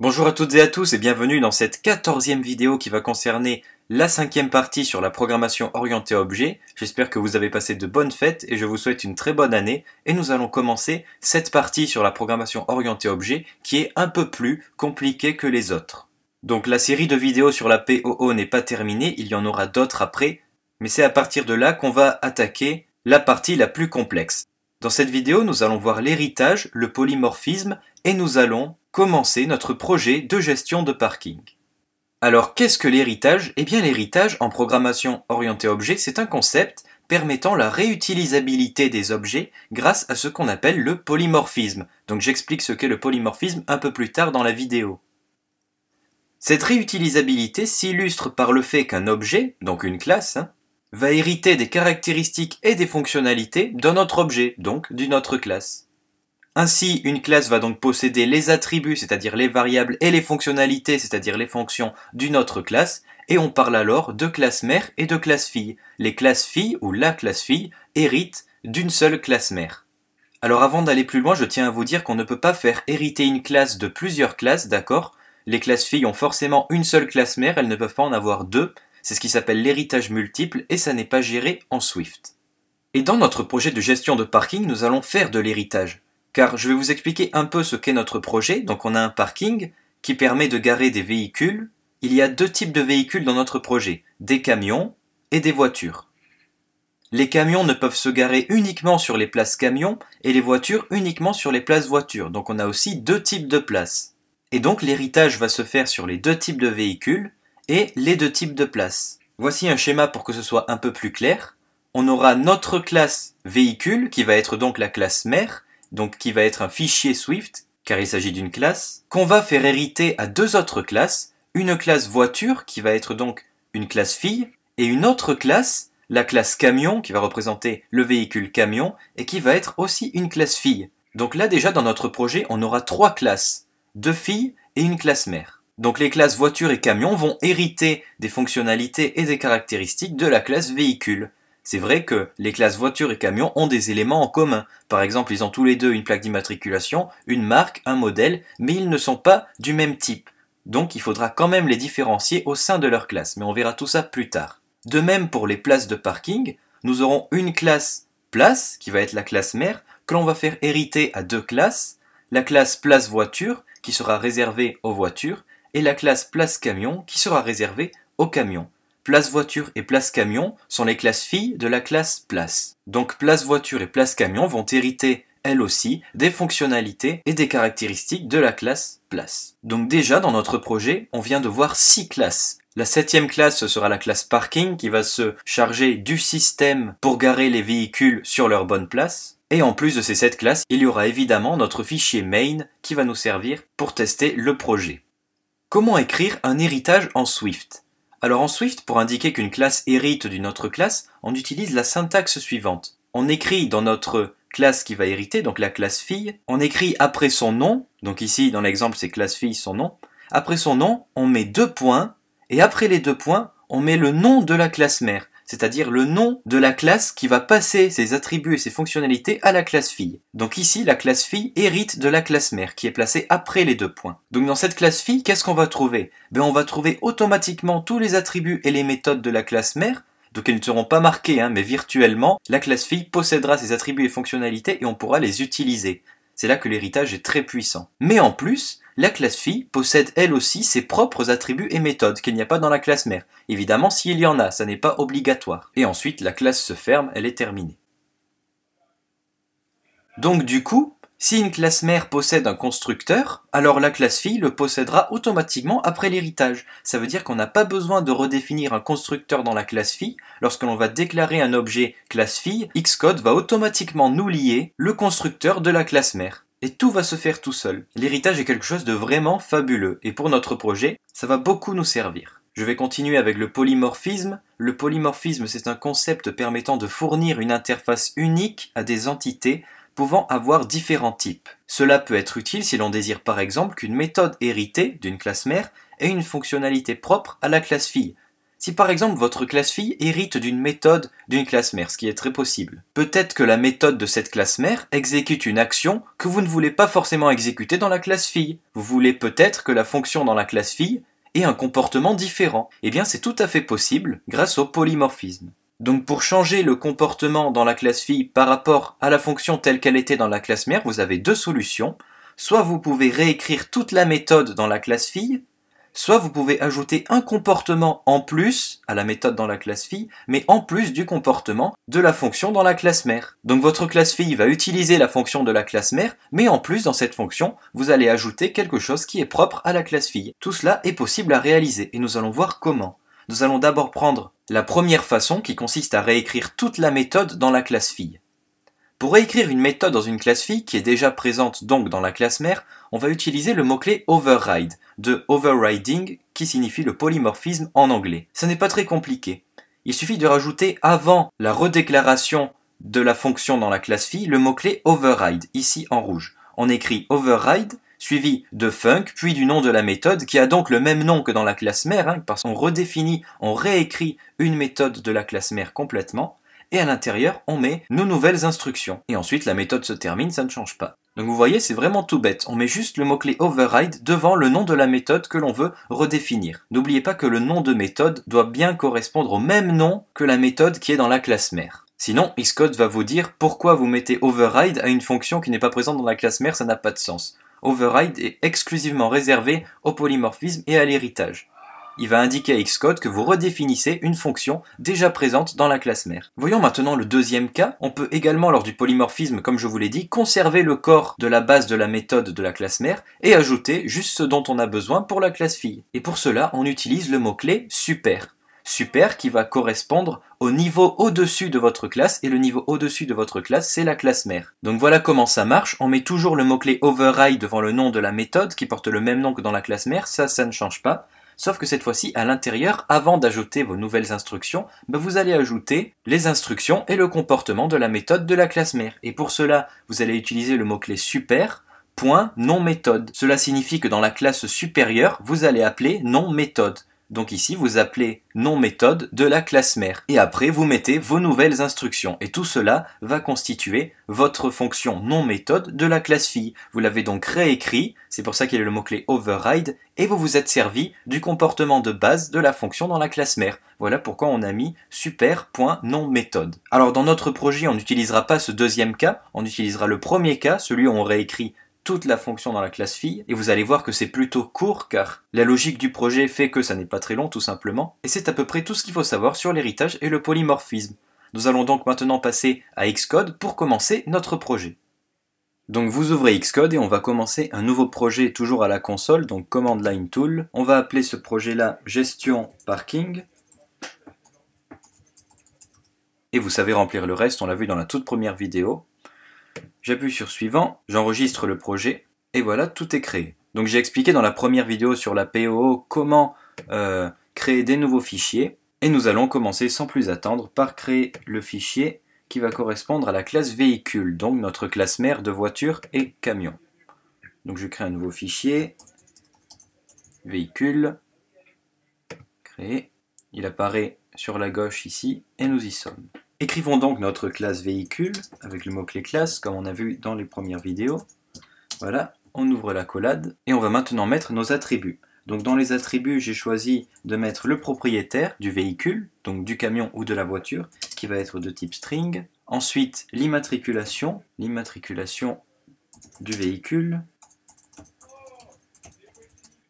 Bonjour à toutes et à tous et bienvenue dans cette quatorzième vidéo qui va concerner la cinquième partie sur la programmation orientée objet. J'espère que vous avez passé de bonnes fêtes et je vous souhaite une très bonne année. Et nous allons commencer cette partie sur la programmation orientée objet qui est un peu plus compliquée que les autres. Donc la série de vidéos sur la POO n'est pas terminée, il y en aura d'autres après, mais c'est à partir de là qu'on va attaquer la partie la plus complexe. Dans cette vidéo, nous allons voir l'héritage, le polymorphisme et nous allons commencer notre projet de gestion de parking. Alors qu'est-ce que l'héritage Eh bien l'héritage en programmation orientée objet, c'est un concept permettant la réutilisabilité des objets grâce à ce qu'on appelle le polymorphisme. Donc j'explique ce qu'est le polymorphisme un peu plus tard dans la vidéo. Cette réutilisabilité s'illustre par le fait qu'un objet, donc une classe, hein, va hériter des caractéristiques et des fonctionnalités d'un autre objet, donc d'une autre classe. Ainsi, une classe va donc posséder les attributs, c'est-à-dire les variables, et les fonctionnalités, c'est-à-dire les fonctions d'une autre classe, et on parle alors de classe mère et de classe fille. Les classes filles ou la classe fille héritent d'une seule classe mère. Alors avant d'aller plus loin, je tiens à vous dire qu'on ne peut pas faire hériter une classe de plusieurs classes, d'accord Les classes filles ont forcément une seule classe mère, elles ne peuvent pas en avoir deux, c'est ce qui s'appelle l'héritage multiple et ça n'est pas géré en Swift. Et dans notre projet de gestion de parking, nous allons faire de l'héritage. Car je vais vous expliquer un peu ce qu'est notre projet. Donc on a un parking qui permet de garer des véhicules. Il y a deux types de véhicules dans notre projet, des camions et des voitures. Les camions ne peuvent se garer uniquement sur les places camions et les voitures uniquement sur les places voitures. Donc on a aussi deux types de places. Et donc l'héritage va se faire sur les deux types de véhicules et les deux types de places. Voici un schéma pour que ce soit un peu plus clair. On aura notre classe véhicule, qui va être donc la classe mère, donc qui va être un fichier Swift, car il s'agit d'une classe, qu'on va faire hériter à deux autres classes, une classe voiture, qui va être donc une classe fille, et une autre classe, la classe camion, qui va représenter le véhicule camion, et qui va être aussi une classe fille. Donc là déjà dans notre projet, on aura trois classes, deux filles et une classe mère. Donc les classes voiture et camion vont hériter des fonctionnalités et des caractéristiques de la classe véhicule. C'est vrai que les classes voiture et camion ont des éléments en commun. Par exemple, ils ont tous les deux une plaque d'immatriculation, une marque, un modèle, mais ils ne sont pas du même type. Donc il faudra quand même les différencier au sein de leur classe, mais on verra tout ça plus tard. De même pour les places de parking, nous aurons une classe place, qui va être la classe mère, que l'on va faire hériter à deux classes, la classe place voiture, qui sera réservée aux voitures, et la classe place camion qui sera réservée aux camions. Place voiture et place camion sont les classes filles de la classe place. Donc place voiture et place camion vont hériter elles aussi des fonctionnalités et des caractéristiques de la classe place. Donc déjà dans notre projet, on vient de voir six classes. La septième classe sera la classe parking qui va se charger du système pour garer les véhicules sur leur bonne place. Et en plus de ces sept classes, il y aura évidemment notre fichier main qui va nous servir pour tester le projet. Comment écrire un héritage en Swift Alors en Swift, pour indiquer qu'une classe hérite d'une autre classe, on utilise la syntaxe suivante. On écrit dans notre classe qui va hériter, donc la classe fille, on écrit après son nom, donc ici dans l'exemple c'est classe fille son nom, après son nom on met deux points, et après les deux points on met le nom de la classe mère c'est-à-dire le nom de la classe qui va passer ses attributs et ses fonctionnalités à la classe fille. Donc ici, la classe fille hérite de la classe mère, qui est placée après les deux points. Donc dans cette classe fille, qu'est-ce qu'on va trouver ben, On va trouver automatiquement tous les attributs et les méthodes de la classe mère, donc elles ne seront pas marquées, hein, mais virtuellement, la classe fille possédera ses attributs et fonctionnalités et on pourra les utiliser. C'est là que l'héritage est très puissant. Mais en plus, la classe fille possède elle aussi ses propres attributs et méthodes qu'il n'y a pas dans la classe mère. Évidemment, s'il y en a, ça n'est pas obligatoire. Et ensuite, la classe se ferme, elle est terminée. Donc du coup, si une classe mère possède un constructeur, alors la classe fille le possédera automatiquement après l'héritage. Ça veut dire qu'on n'a pas besoin de redéfinir un constructeur dans la classe fille. Lorsque l'on va déclarer un objet classe fille, Xcode va automatiquement nous lier le constructeur de la classe mère et tout va se faire tout seul. L'héritage est quelque chose de vraiment fabuleux, et pour notre projet, ça va beaucoup nous servir. Je vais continuer avec le polymorphisme. Le polymorphisme, c'est un concept permettant de fournir une interface unique à des entités pouvant avoir différents types. Cela peut être utile si l'on désire par exemple qu'une méthode héritée d'une classe mère ait une fonctionnalité propre à la classe fille, si par exemple votre classe fille hérite d'une méthode d'une classe mère, ce qui est très possible, peut-être que la méthode de cette classe mère exécute une action que vous ne voulez pas forcément exécuter dans la classe fille. Vous voulez peut-être que la fonction dans la classe fille ait un comportement différent. Eh bien c'est tout à fait possible grâce au polymorphisme. Donc pour changer le comportement dans la classe fille par rapport à la fonction telle qu'elle était dans la classe mère, vous avez deux solutions. Soit vous pouvez réécrire toute la méthode dans la classe fille, soit vous pouvez ajouter un comportement en plus à la méthode dans la classe fille, mais en plus du comportement de la fonction dans la classe mère. Donc votre classe fille va utiliser la fonction de la classe mère, mais en plus dans cette fonction, vous allez ajouter quelque chose qui est propre à la classe fille. Tout cela est possible à réaliser et nous allons voir comment. Nous allons d'abord prendre la première façon qui consiste à réécrire toute la méthode dans la classe fille. Pour réécrire une méthode dans une classe fille qui est déjà présente donc dans la classe mère, on va utiliser le mot-clé override, de overriding qui signifie le polymorphisme en anglais. Ce n'est pas très compliqué. Il suffit de rajouter avant la redéclaration de la fonction dans la classe fille le mot-clé override, ici en rouge. On écrit override suivi de func, puis du nom de la méthode, qui a donc le même nom que dans la classe mère, hein, parce qu'on redéfinit, on réécrit une méthode de la classe mère complètement et à l'intérieur, on met nos nouvelles instructions. Et ensuite, la méthode se termine, ça ne change pas. Donc vous voyez, c'est vraiment tout bête. On met juste le mot-clé override devant le nom de la méthode que l'on veut redéfinir. N'oubliez pas que le nom de méthode doit bien correspondre au même nom que la méthode qui est dans la classe mère. Sinon, Xcode va vous dire pourquoi vous mettez override à une fonction qui n'est pas présente dans la classe mère, ça n'a pas de sens. Override est exclusivement réservé au polymorphisme et à l'héritage il va indiquer à Xcode que vous redéfinissez une fonction déjà présente dans la classe mère. Voyons maintenant le deuxième cas. On peut également, lors du polymorphisme, comme je vous l'ai dit, conserver le corps de la base de la méthode de la classe mère et ajouter juste ce dont on a besoin pour la classe fille. Et pour cela, on utilise le mot-clé super. Super qui va correspondre au niveau au-dessus de votre classe, et le niveau au-dessus de votre classe, c'est la classe mère. Donc voilà comment ça marche, on met toujours le mot-clé override devant le nom de la méthode, qui porte le même nom que dans la classe mère, ça, ça ne change pas. Sauf que cette fois-ci, à l'intérieur, avant d'ajouter vos nouvelles instructions, bah, vous allez ajouter les instructions et le comportement de la méthode de la classe mère. Et pour cela, vous allez utiliser le mot-clé super non méthode. Cela signifie que dans la classe supérieure, vous allez appeler non méthode. Donc ici, vous appelez non méthode de la classe mère. Et après, vous mettez vos nouvelles instructions. Et tout cela va constituer votre fonction non méthode de la classe fille. Vous l'avez donc réécrit, c'est pour ça qu'il y a le mot-clé override, et vous vous êtes servi du comportement de base de la fonction dans la classe mère. Voilà pourquoi on a mis méthode. Alors dans notre projet, on n'utilisera pas ce deuxième cas, on utilisera le premier cas, celui où on réécrit toute la fonction dans la classe fille, et vous allez voir que c'est plutôt court car la logique du projet fait que ça n'est pas très long tout simplement, et c'est à peu près tout ce qu'il faut savoir sur l'héritage et le polymorphisme. Nous allons donc maintenant passer à Xcode pour commencer notre projet. Donc vous ouvrez Xcode et on va commencer un nouveau projet toujours à la console, donc Command Line Tool. On va appeler ce projet-là Gestion Parking. Et vous savez remplir le reste, on l'a vu dans la toute première vidéo j'appuie sur suivant, j'enregistre le projet, et voilà, tout est créé. Donc j'ai expliqué dans la première vidéo sur la POO comment euh, créer des nouveaux fichiers, et nous allons commencer sans plus attendre par créer le fichier qui va correspondre à la classe véhicule, donc notre classe mère de voiture et camion. Donc je crée un nouveau fichier, véhicule, créer, il apparaît sur la gauche ici, et nous y sommes. Écrivons donc notre classe véhicule avec le mot-clé classe, comme on a vu dans les premières vidéos. Voilà, on ouvre la collade et on va maintenant mettre nos attributs. Donc dans les attributs, j'ai choisi de mettre le propriétaire du véhicule, donc du camion ou de la voiture, qui va être de type string. Ensuite, l'immatriculation, l'immatriculation du véhicule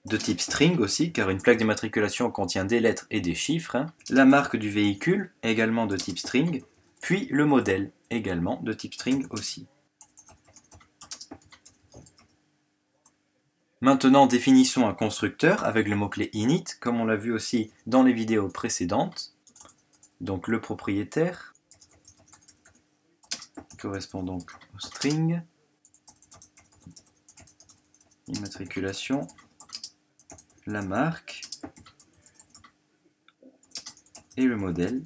de type string aussi, car une plaque d'immatriculation contient des lettres et des chiffres, hein. la marque du véhicule, également de type string, puis le modèle, également de type string aussi. Maintenant, définissons un constructeur avec le mot-clé init, comme on l'a vu aussi dans les vidéos précédentes. Donc le propriétaire correspond donc au string, immatriculation, la marque et le modèle.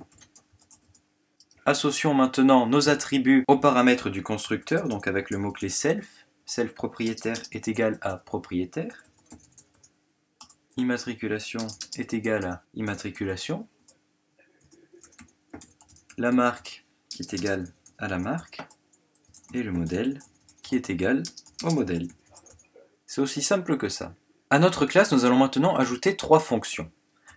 Associons maintenant nos attributs aux paramètres du constructeur, donc avec le mot-clé self. Self propriétaire est égal à propriétaire. Immatriculation est égal à immatriculation. La marque qui est égale à la marque. Et le modèle qui est égal au modèle. C'est aussi simple que ça. À notre classe, nous allons maintenant ajouter trois fonctions.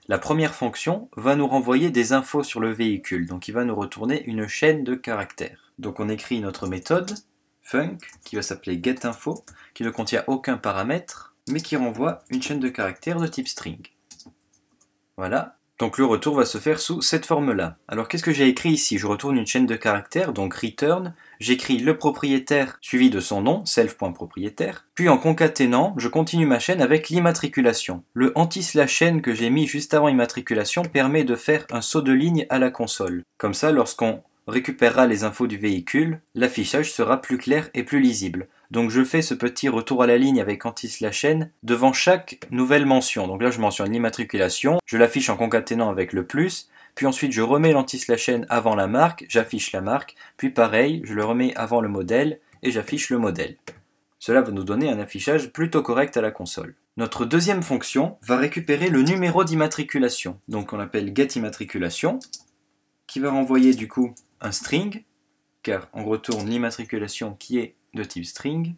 La première fonction va nous renvoyer des infos sur le véhicule, donc il va nous retourner une chaîne de caractères. Donc on écrit notre méthode, func, qui va s'appeler getInfo, qui ne contient aucun paramètre, mais qui renvoie une chaîne de caractères de type string. Voilà, donc le retour va se faire sous cette forme-là. Alors qu'est-ce que j'ai écrit ici Je retourne une chaîne de caractères, donc return. J'écris le propriétaire suivi de son nom, self.propriétaire. Puis en concaténant, je continue ma chaîne avec l'immatriculation. Le anti-slash chaîne que j'ai mis juste avant immatriculation permet de faire un saut de ligne à la console. Comme ça, lorsqu'on récupérera les infos du véhicule, l'affichage sera plus clair et plus lisible. Donc je fais ce petit retour à la ligne avec Antis la chaîne devant chaque nouvelle mention. Donc là je mentionne l'immatriculation, je l'affiche en concaténant avec le plus, puis ensuite je remets l'antis la chaîne avant la marque, j'affiche la marque, puis pareil, je le remets avant le modèle et j'affiche le modèle. Cela va nous donner un affichage plutôt correct à la console. Notre deuxième fonction va récupérer le numéro d'immatriculation, donc on l'appelle getImmatriculation, qui va renvoyer du coup un string, car on retourne l'immatriculation qui est de type string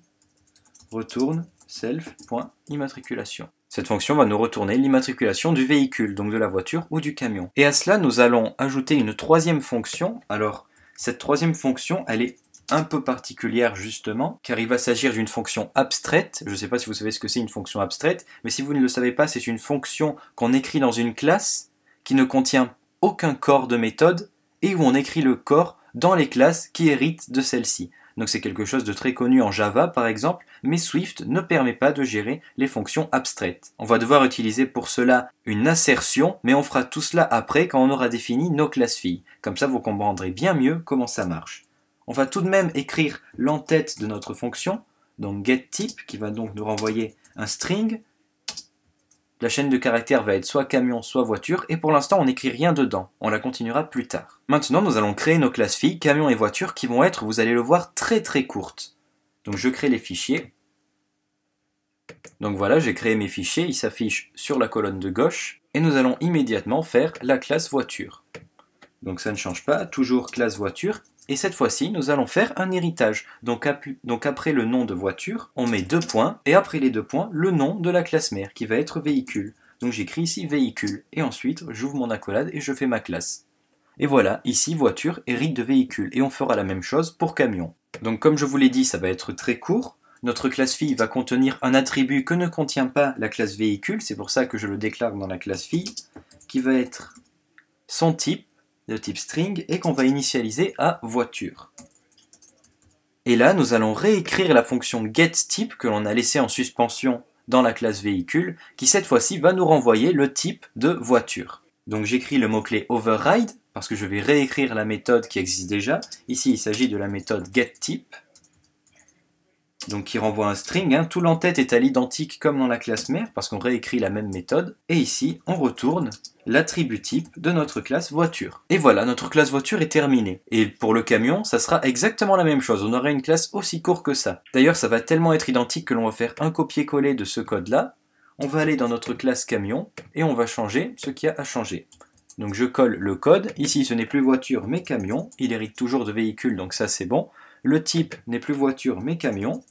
retourne self.immatriculation. Cette fonction va nous retourner l'immatriculation du véhicule, donc de la voiture ou du camion. Et à cela, nous allons ajouter une troisième fonction. Alors, cette troisième fonction, elle est un peu particulière justement, car il va s'agir d'une fonction abstraite. Je ne sais pas si vous savez ce que c'est une fonction abstraite, mais si vous ne le savez pas, c'est une fonction qu'on écrit dans une classe qui ne contient aucun corps de méthode et où on écrit le corps dans les classes qui héritent de celle-ci. Donc c'est quelque chose de très connu en Java par exemple, mais Swift ne permet pas de gérer les fonctions abstraites. On va devoir utiliser pour cela une assertion, mais on fera tout cela après quand on aura défini nos classes filles. Comme ça vous comprendrez bien mieux comment ça marche. On va tout de même écrire l'entête de notre fonction, donc getType qui va donc nous renvoyer un string, la chaîne de caractères va être soit camion, soit voiture, et pour l'instant on n'écrit rien dedans, on la continuera plus tard. Maintenant nous allons créer nos classes filles, camion et voiture, qui vont être, vous allez le voir, très très courtes. Donc je crée les fichiers. Donc voilà, j'ai créé mes fichiers, ils s'affichent sur la colonne de gauche, et nous allons immédiatement faire la classe voiture. Donc ça ne change pas, toujours classe voiture, et cette fois-ci, nous allons faire un héritage. Donc, après le nom de voiture, on met deux points, et après les deux points, le nom de la classe mère, qui va être véhicule. Donc j'écris ici véhicule, et ensuite j'ouvre mon accolade et je fais ma classe. Et voilà, ici voiture hérite de véhicule, et on fera la même chose pour camion. Donc comme je vous l'ai dit, ça va être très court. Notre classe fille va contenir un attribut que ne contient pas la classe véhicule, c'est pour ça que je le déclare dans la classe fille, qui va être son type, de type string et qu'on va initialiser à voiture. Et là, nous allons réécrire la fonction getType que l'on a laissée en suspension dans la classe véhicule, qui cette fois-ci va nous renvoyer le type de voiture. Donc j'écris le mot-clé override, parce que je vais réécrire la méthode qui existe déjà. Ici, il s'agit de la méthode getType donc qui renvoie un string. Hein. Tout l'entête est à l'identique comme dans la classe mère, parce qu'on réécrit la même méthode. Et ici, on retourne l'attribut type de notre classe voiture. Et voilà, notre classe voiture est terminée. Et pour le camion, ça sera exactement la même chose. On aura une classe aussi courte que ça. D'ailleurs, ça va tellement être identique que l'on va faire un copier-coller de ce code-là. On va aller dans notre classe camion et on va changer ce qu'il y a à changer. Donc je colle le code. Ici, ce n'est plus voiture mais camion. Il hérite toujours de véhicule, donc ça c'est bon. Le type n'est plus voiture mais camion.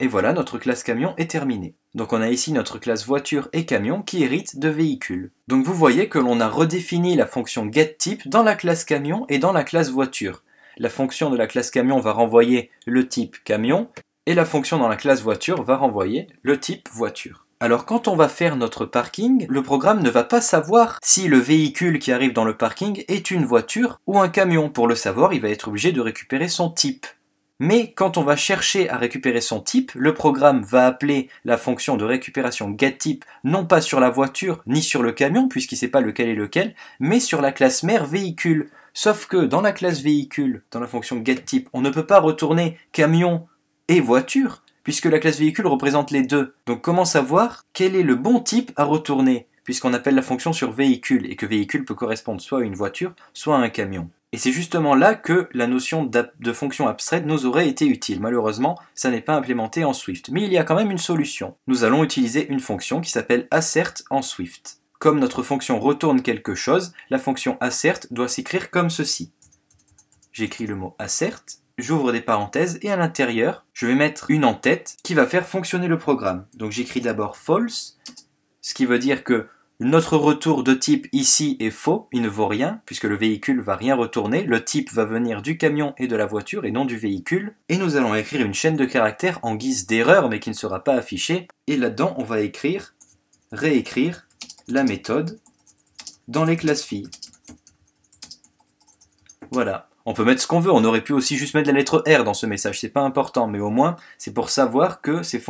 Et voilà, notre classe camion est terminée. Donc on a ici notre classe voiture et camion qui hérite de véhicule Donc vous voyez que l'on a redéfini la fonction getType dans la classe camion et dans la classe voiture. La fonction de la classe camion va renvoyer le type camion et la fonction dans la classe voiture va renvoyer le type voiture. Alors quand on va faire notre parking, le programme ne va pas savoir si le véhicule qui arrive dans le parking est une voiture ou un camion. Pour le savoir, il va être obligé de récupérer son type. Mais quand on va chercher à récupérer son type, le programme va appeler la fonction de récupération getType non pas sur la voiture ni sur le camion, puisqu'il ne sait pas lequel est lequel, mais sur la classe mère véhicule. Sauf que dans la classe véhicule, dans la fonction getType, on ne peut pas retourner camion et voiture, puisque la classe véhicule représente les deux. Donc comment savoir quel est le bon type à retourner, puisqu'on appelle la fonction sur véhicule, et que véhicule peut correspondre soit à une voiture, soit à un camion. Et c'est justement là que la notion de fonction abstraite nous aurait été utile. Malheureusement, ça n'est pas implémenté en Swift. Mais il y a quand même une solution. Nous allons utiliser une fonction qui s'appelle assert en Swift. Comme notre fonction retourne quelque chose, la fonction assert doit s'écrire comme ceci. J'écris le mot assert, j'ouvre des parenthèses et à l'intérieur, je vais mettre une en tête qui va faire fonctionner le programme. Donc j'écris d'abord false, ce qui veut dire que notre retour de type ici est faux, il ne vaut rien, puisque le véhicule va rien retourner, le type va venir du camion et de la voiture et non du véhicule, et nous allons écrire une chaîne de caractères en guise d'erreur mais qui ne sera pas affichée, et là-dedans on va écrire, réécrire la méthode dans les classes filles. Voilà. On peut mettre ce qu'on veut, on aurait pu aussi juste mettre la lettre R dans ce message, c'est pas important, mais au moins c'est pour savoir que cette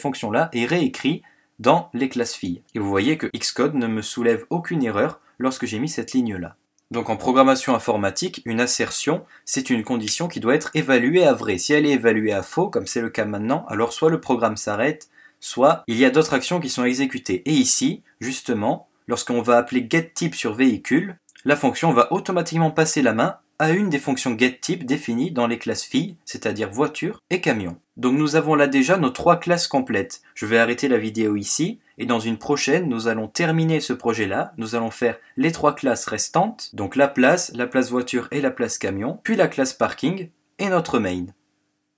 fonction-là est réécrite dans les classes filles. Et vous voyez que Xcode ne me soulève aucune erreur lorsque j'ai mis cette ligne-là. Donc en programmation informatique, une assertion, c'est une condition qui doit être évaluée à vrai. Si elle est évaluée à faux, comme c'est le cas maintenant, alors soit le programme s'arrête, soit il y a d'autres actions qui sont exécutées. Et ici, justement, lorsqu'on va appeler getType sur véhicule, la fonction va automatiquement passer la main à une des fonctions getType définies dans les classes filles, c'est-à-dire voiture et camion. Donc nous avons là déjà nos trois classes complètes. Je vais arrêter la vidéo ici et dans une prochaine, nous allons terminer ce projet-là. Nous allons faire les trois classes restantes, donc la place, la place voiture et la place camion, puis la classe parking et notre main.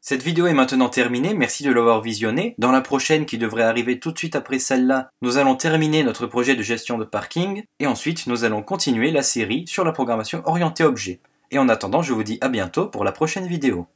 Cette vidéo est maintenant terminée, merci de l'avoir visionnée. Dans la prochaine qui devrait arriver tout de suite après celle-là, nous allons terminer notre projet de gestion de parking et ensuite nous allons continuer la série sur la programmation orientée objet. Et en attendant, je vous dis à bientôt pour la prochaine vidéo.